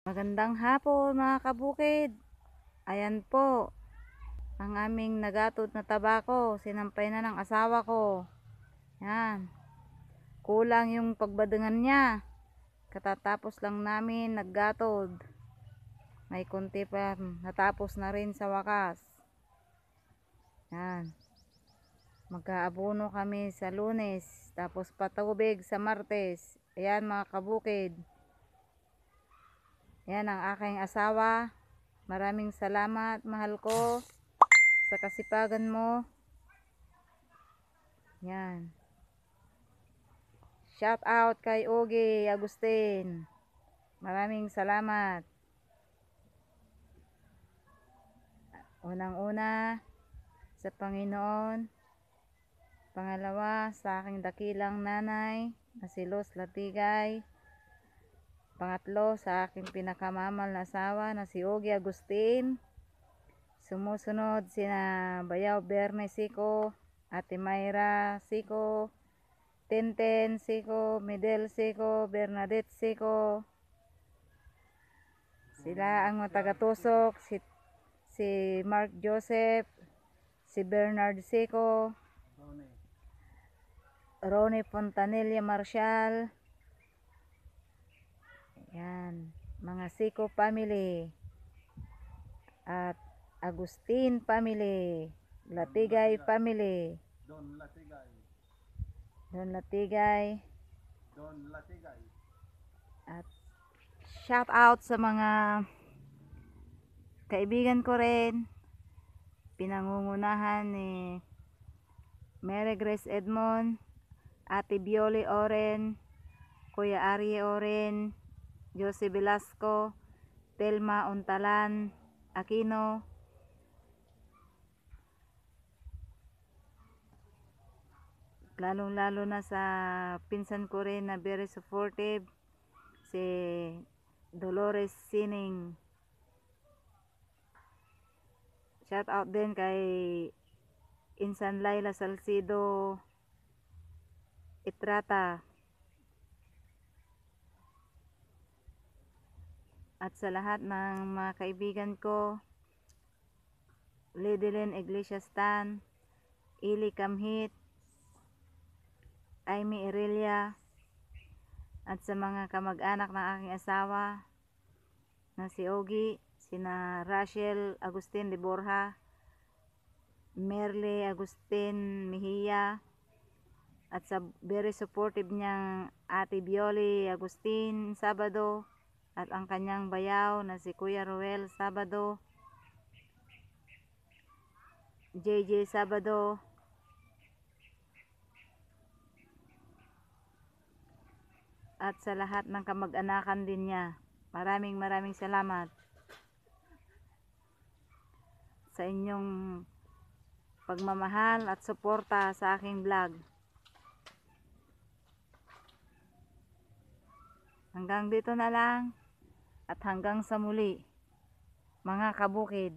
Magandang hapon mga kabukid. Ayan po, ang aming nagatod na tabako, sinampay na ng asawa ko. Yan. Kulang yung pagbadangan niya. Katatapos lang namin naggatod. May konti pa, natapos na rin sa wakas. Yan. Magkaabono kami sa lunes, tapos patubig sa martes. Ayan mga kabukid. Yan ang aking asawa. Maraming salamat, mahal ko, sa kasipagan mo. Yan. Shout out kay Ogie Agustin. Maraming salamat. Unang-una, sa Panginoon. Pangalawa, sa aking dakilang nanay na si Los Latigay. Pangatlo, sa aking pinakamamal na asawa na si Ogie Agustin. Sumusunod sina Bayaw Berne Siko, Ate Mayra Siko, Tenten Siko, Midel Siko, Bernadette Siko. Sila oh, ang mga tagatusok, si, si Mark Joseph, si Bernard Siko, Ronnie Fontanilla Marshall, yan, mga Siko family at Agustin family, Latigay family. Don Latigay. Don Latigay. Don Latigay. At shout out sa mga kaibigan ko rin pinangungunahan ni Mary Grace Edmond, Ate Bioli Oren, Kuya Ari Oren, Jose Velasco, Telma Ontalan, Aquino, lalong lalo na sa pinsan ko rin na very supportive si Dolores Sining shout out din kay Insan Laila Salcido Itrata at sa lahat ng mga kaibigan ko Lidilin Iglesias Tan Ili Kamhit Aimee Irelia at sa mga kamag-anak ng aking asawa na si Ogi sina Rachel Agustin de Borja Merle Agustin Mejia at sa very supportive niyang Ate Bioli Agustin Sabado at ang kanyang bayaw na si Kuya Ruel Sabado, JJ Sabado, at sa lahat ng kamag-anakan din niya. Maraming maraming salamat sa inyong pagmamahal at suporta sa aking vlog. Hanggang dito na lang at hanggang sa muli mga kabukid.